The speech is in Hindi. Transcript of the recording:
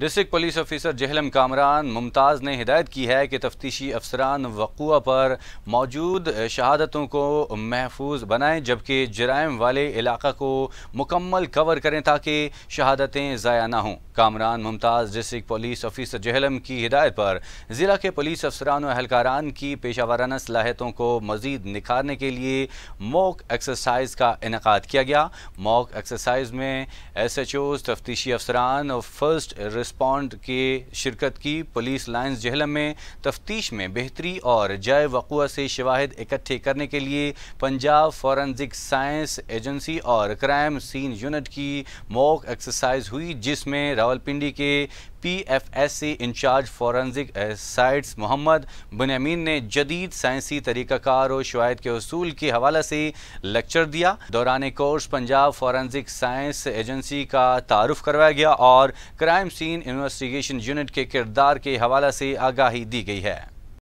district police officer Jhelum Kamran Mumtaz ने हिदायत की है कि तफ्तीशी अफसरान वक़ुआ पर मौजूद शहादतों को महफूज बनाएं जबकि जराइम वाले इलाका को मुकम्मल कवर करें ताकि शहादतें ज़ाया ना हों Kamran Mumtaz district police officer Jhelum की हिदायत पर ज़िला के पुलिस अफसरान और अहलकारान की पेशा वाराना सलाहितों को मज़ीद निखारने के लिए मॉक एक्सरसाइज का इनका किया गया मॉक एक्सरसाइज में एस एच ओज तफ्तीशी अफसरान और फर्स्ट रिस्पॉन्ड के शिरकत की पुलिस लाइन्स जहलम में तफ्तीश में बेहतरी और जय वकूअ से शवाहद इकट्ठे करने के लिए पंजाब फॉरेंसिक साइंस एजेंसी और क्राइम सीन यूनिट की मॉक एक्सरसाइज हुई जिसमें रावलपिंडी के PFSC in-charge forensic sites Mohammad Bunyamin ने जदीद साइंसी तरीक़ाकार और शवायद के असूल के हवाले से लेक्चर दिया दौरान course Punjab forensic science agency का तारफ़ करवाया गया और क्राइम सीन इन्वेस्टिगेशन यूनिट के किरदार के हवाले से आगाही दी गई है